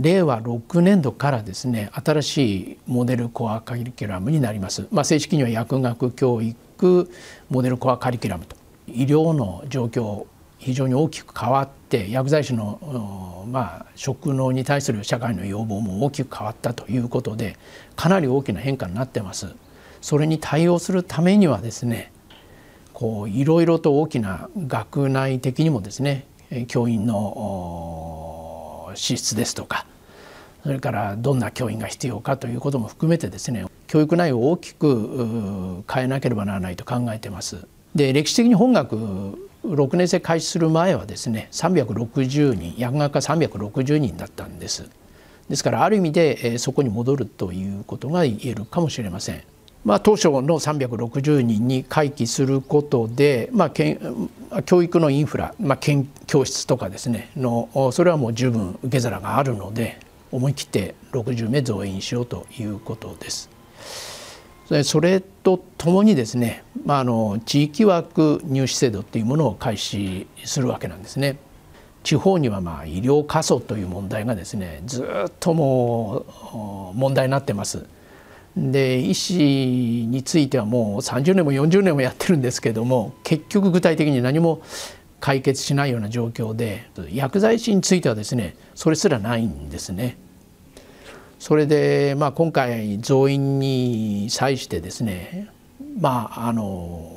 令和6年度からですね新しいモデルコアカリキュラムになります、まあ、正式には薬学教育モデルコアカリキュラムと医療の状況非常に大きく変わって薬剤師の、まあ、職能に対する社会の要望も大きく変わったということでかなり大きな変化になってます。それに対応するためにはですねこういろいろと大きな学内的にもですね教員のの資質ですとかそれからどんな教員が必要かということも含めてですね教育内容を大きく変えなければならないと考えてます。で歴史的に本学6年生開始する前はですね360人薬学科360人だったんです。ですからある意味でそこに戻るということが言えるかもしれません。まあ、当初の360人に回帰することで、まあ、けん教育のインフラ、まあ、教室とかですねのそれはもう十分受け皿があるので思い切って60名増員しようということです。それとともにですね、まあ、あの地域枠入試制度っていうものを開始するわけなんですね。地方にはまあ医療過疎という問題がですねずっともう問題になってます。で医師についてはもう30年も40年もやってるんですけども結局具体的に何も解決しないような状況で薬剤師についてはですねそれすらないんですね。それで、まあ、今回増員に際してですねまああの、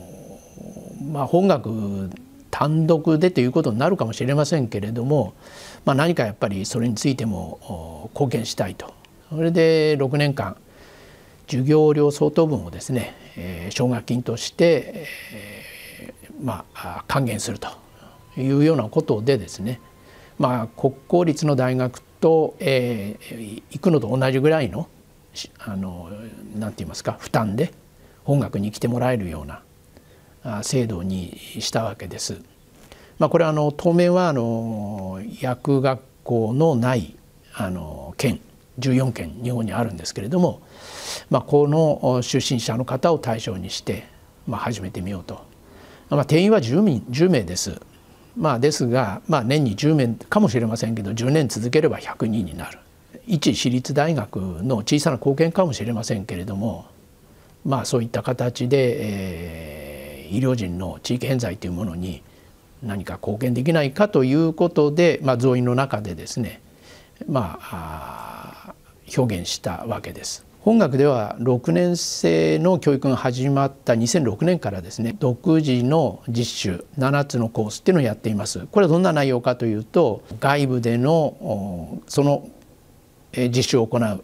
まあ、本学単独でということになるかもしれませんけれども、まあ、何かやっぱりそれについても貢献したいとそれで6年間授業料相当分をですね、えー、奨学金として、えー、まあ、還元するというようなことでですね、まあ、国公立の大学と、えー、行くのと同じぐらいのあのなて言いますか負担で本学に来てもらえるような制度にしたわけです。まあ、これはあの当面はあの薬学校のないあの県14件日本にあるんですけれども、まあ、この出身者の方を対象にして、まあ、始めてみようと、まあ、定員は 10, 名 ,10 名です、まあ、ですが、まあ、年に10名かもしれませんけど10年続ければ100人になる一私立大学の小さな貢献かもしれませんけれども、まあ、そういった形で、えー、医療人の地域偏在というものに何か貢献できないかということで、まあ、増員の中でですねまあ表現したわけです。本学では6年生の教育が始まった2006年からですね独自の実習7つのコースっていうのをやっていますこれはどんな内容かというと外部でのその実習を行う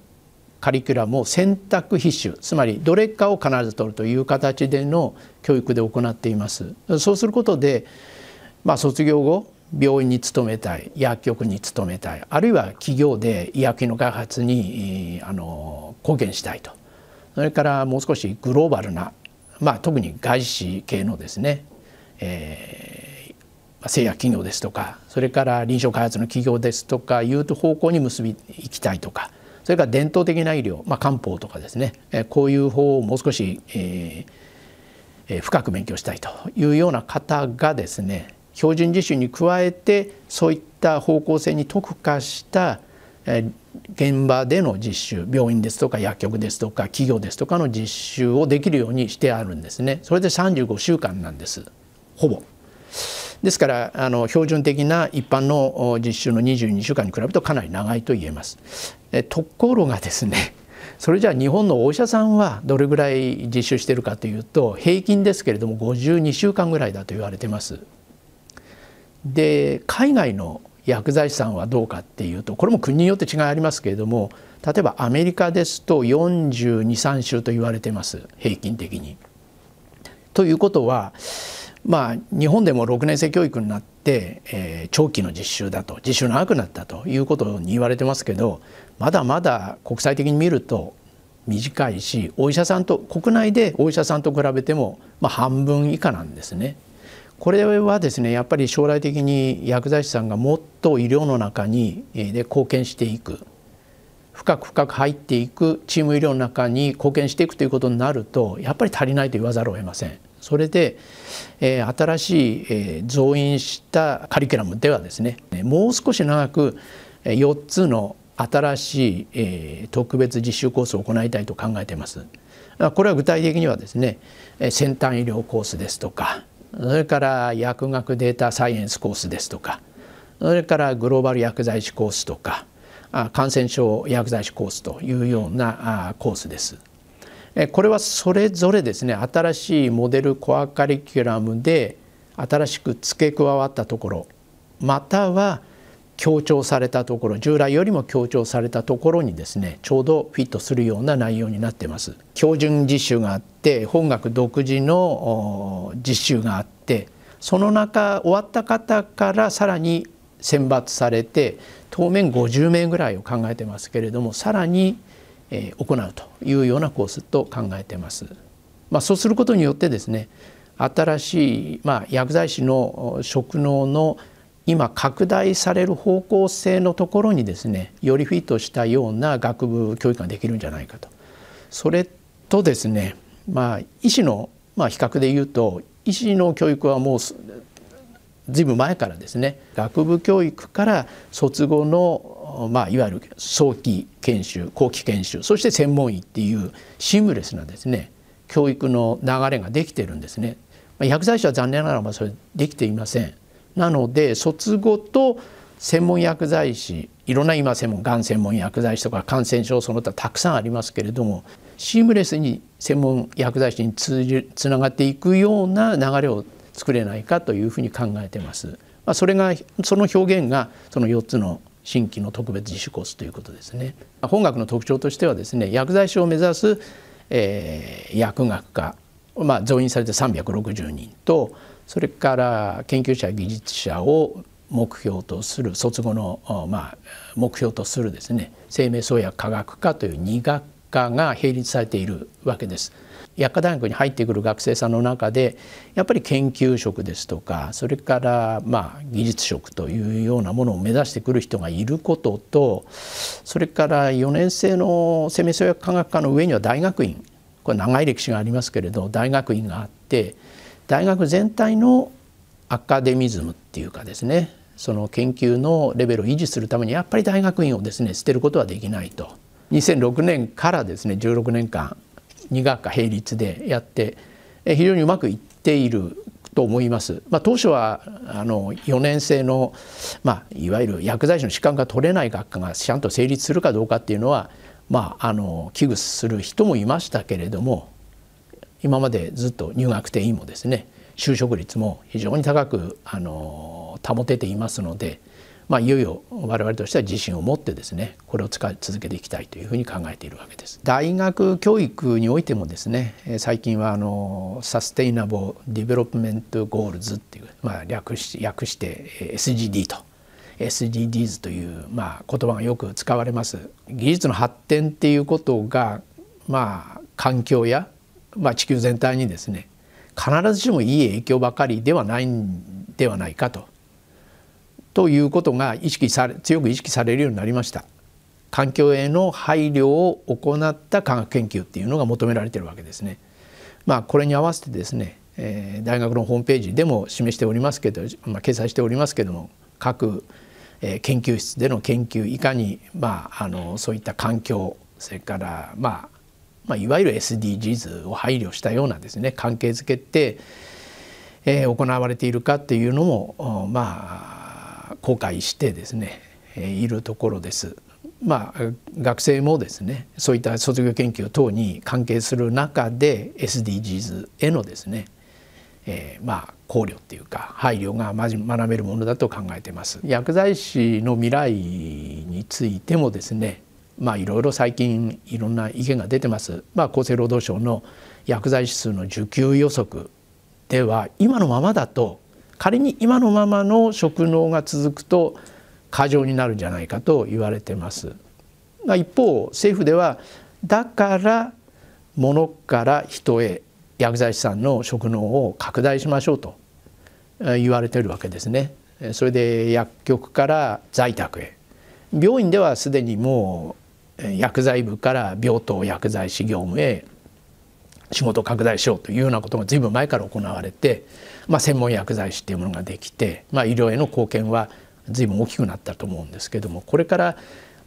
カリキュラムを選択必修つまりどれかを必ず取るという形での教育で行っていますそうすることでまあ卒業後病院に勤めたい薬局に勤めたいあるいは企業で医薬品の開発にあの貢献したいとそれからもう少しグローバルな、まあ、特に外資系のですね、えー、製薬企業ですとかそれから臨床開発の企業ですとかいうと方向に結びいきたいとかそれから伝統的な医療、まあ、漢方とかですねこういう方をもう少し、えー、深く勉強したいというような方がですね標準実習に加えてそういった方向性に特化した現場での実習病院ですとか薬局ですとか企業ですとかの実習をできるようにしてあるんですねそれで35週間なんですほぼですからあの標準的な一般の実習の22週間に比べるとかなり長いと言えますところがですね それじゃあ日本のお医者さんはどれぐらい実習してるかというと平均ですけれども52週間ぐらいだと言われてますで海外の薬剤師さんはどうかっていうとこれも国によって違いありますけれども例えばアメリカですと423週と言われてます平均的に。ということはまあ日本でも6年生教育になって、えー、長期の実習だと実習長くなったということに言われてますけどまだまだ国際的に見ると短いしお医者さんと国内でお医者さんと比べても、まあ、半分以下なんですね。これはですねやっぱり将来的に薬剤師さんがもっと医療の中にで貢献していく深く深く入っていくチーム医療の中に貢献していくということになるとやっぱり足りないと言わざるを得ません。それで、え新しい、え増員したカリキュラムではですねもう少し長く4つの新しい、え特別実習コースを行いたいと考えています。これは具体的にはですね先端医療コースですとかそれから薬学データサイエンスコースですとかそれからグローバル薬剤師コースとか感染症薬剤師コースというようなコースです。これはそれぞれですね新しいモデルコアカリキュラムで新しく付け加わったところまたは強調されたところ従来よりも強調されたところにですねちょうどフィットするような内容になってます。標準実習があって本学独自の実習があってその中終わった方からさらに選抜されて当面50名ぐらいを考えてますけれどもさらに行うというようなコースと考えてます。まあ、そうすることによってですね新しい、まあ、薬剤師の職能の今拡大される方向性のところにですねよりフィットしたような学部教育ができるんじゃないかと。それとですねまあ医師の、まあ、比較で言うと医師の教育はもうずいぶん前からですね学部教育から卒後の、まあ、いわゆる早期研修後期研修そして専門医っていうシームレスなですね教育の流れができてるんですね。ま薬剤師は残念ながらそれできていません。なので卒後と専門薬剤師いろんな今専門がん専門薬剤師とか感染症その他たくさんありますけれどもシームレスに専門薬剤師にじつながっていくような流れを作れないかというふうに考えてます。まあ、それがその表現がその4つの新規の特別自主コースということですね。本学の特徴としてはですね薬剤師を目指す、えー、薬学科、まあ、増員されて360人とそれから研究者技術者を目標とする卒後の、まあ、目標とするですね生命創薬科学科という2学科が並立されているわけです。薬科大学に入ってくる学生さんの中でやっぱり研究職ですとかそれからまあ技術職というようなものを目指してくる人がいることとそれから4年生の生命創薬科学科の上には大学院これ長い歴史がありますけれど大学院があって大学全体のアカデミズムっていうかですねその研究のレベルを維持するためにやっぱり大学院をですね捨てることはできないと2006年からですね16年間2学科並立でやって非常にうまくいっていると思います。まあ、当初はあの4年生の、まあ、いわゆる薬剤師の資格が取れない学科がちゃんと成立するかどうかっていうのは、まあ、あの危惧する人もいましたけれども今までずっと入学定員もですね就職率も非常に高くあの保てていますので、まあ、いよいよ我々としては自信を持ってですねこれを使い続けていきたいというふうに考えているわけです。大学教育においてもですね最近はあのサステイナボー・ディベロップメント・ゴールズっていう、まあ、略し略して SGD と SDGs という、まあ、言葉がよく使われます。技術の発展っていうことが、まあ、環境やまあ、地球全体にですね必ずしもいい影響ばかりではないんではないかと。ということが意識され強く意識されるようになりました。環境への配慮を行った科学研究っていうのが求められてるわけですね。まあ、これに合わせてですね、えー、大学のホームページでも示しておりますけど、まあ、掲載しておりますけども各、えー、研究室での研究いかに、まあ、あのそういった環境それから、まあ、まあ、いわゆる SDGs を配慮したようなですね関係づけってえー、行われているかっていうのもまあ後悔してですね、えー、いるところです。まあ、学生もですねそういった卒業研究等に関係する中で SDGs へのですね、えー、まあ考慮っていうか配慮が学べるものだと考えてます薬剤師の未来についてもですねまあ、いろいろ最近いろんな意見が出てます、まあ、厚生労働省の薬剤指数の需給予測では今のままだと仮に今のままの職能が続くと過剰になるんじゃないかと言われてます。まあ、一方政府ではだから物から人へ薬剤師さんの職能を拡大しましょうと言われてるわけですね。それで薬局から在宅へ病院ではすでにもう薬剤部から病棟薬剤師業務へ仕事拡大しようというようなことが随分前から行われて、まあ、専門薬剤師っていうものができて、まあ、医療への貢献は随分大きくなったと思うんですけどもこれから、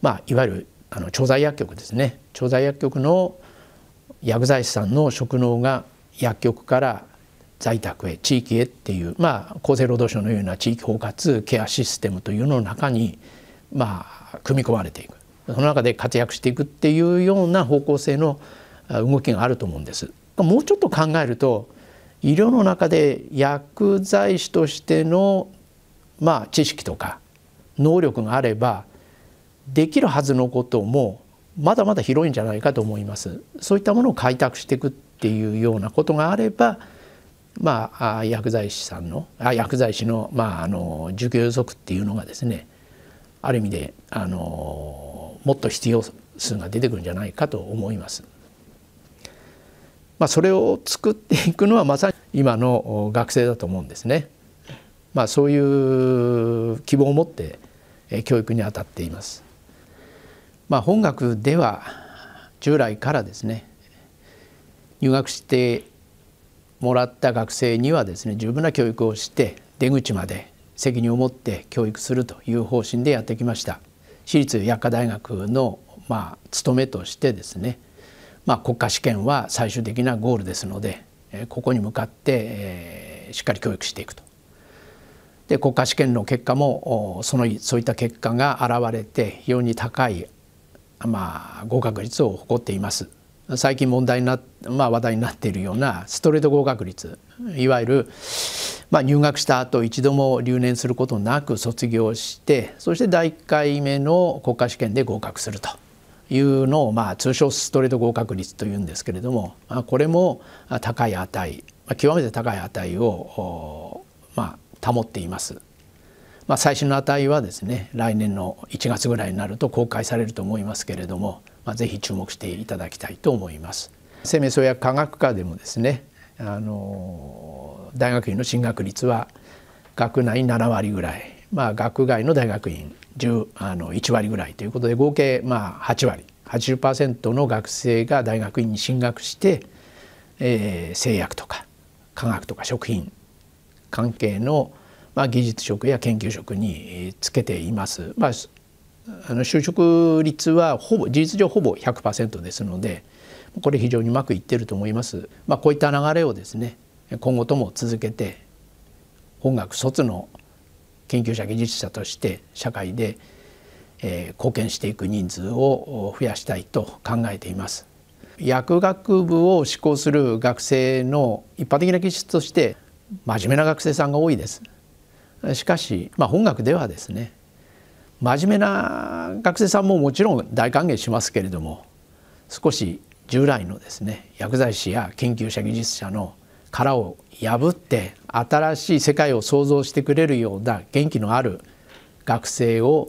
まあ、いわゆるあの調剤薬局ですね調剤薬局の薬剤師さんの職能が薬局から在宅へ地域へっていう、まあ、厚生労働省のような地域包括ケアシステムというのの中に、まあ、組み込まれていくその中で活躍していくっていうような方向性の動きがあると思うんです。もうちょっと考えると医療の中で薬剤師としての、まあ、知識とか能力があればできるはずのこともまだまだ広いんじゃないかと思います。そういったものを開拓していくっていうようなことがあれば、まあ、薬剤師さんのあ薬剤師の,、まあ、あの受給予測っていうのがですねある意味であのもっと必要数が出てくるんじゃないかと思います。まあ、それを作っていくのはまさに今の学生だと思うんですね。まあ、そういう希望を持って教育に当たっています。まあ、本学では従来からですね入学してもらった学生にはですね十分な教育をして出口まで責任を持って教育するという方針でやってきました。私立薬科大学のまあ務めとしてですね、まあ、国家試験は最終的なゴールですのでここに向かって、えしっかり教育していくと。で国家試験の結果もそのそういった結果が現れて非常に高い、まあ、合格率を誇っています。最近問題な、まあ、話題になっているようなストレート合格率いわゆる、まあ、入学した後一度も留年することなく卒業してそして第1回目の国家試験で合格するというのを、まあ、通称ストレート合格率というんですけれども、まあ、これも高い値、まあ、極めて高い値を、まあ、保っています。まあ、最新の値はですね来年の1月ぐらいになると公開されると思いますけれども、まあ、ぜひ注目していただきたいと思います。生命創薬科学科でもですねあの大学院の進学率は学内7割ぐらい、まあ、学外の大学院10あの1割ぐらいということで合計まあ8割80%の学生が大学院に進学して、えー、製薬とか化学とか食品関係の、まあ、技術職や研究職につけています。まあ、あの就職率はほぼ事実上ほぼ100%ですのでこれ非常にうまくいってると思います。まあ、こういった流れをですね今後とも続けて本学卒の研究者技術者として社会で、えー、貢献していく人数を増やしたいと考えています。薬学部を志向する学生の一般的な技術として真面目な学生さんが多いです。しかし、まあ、本学ではですね真面目な学生さんももちろん大歓迎しますけれども少し従来のですね薬剤師や研究者技術者の殻を破って新しい世界を創造してくれるような元気のある学生を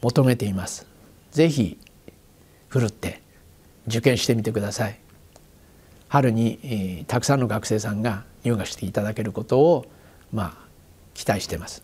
求めています。ぜひふるって受験してみてください。春に、えー、たくさんの学生さんが入学していただけることをまあ期待してます。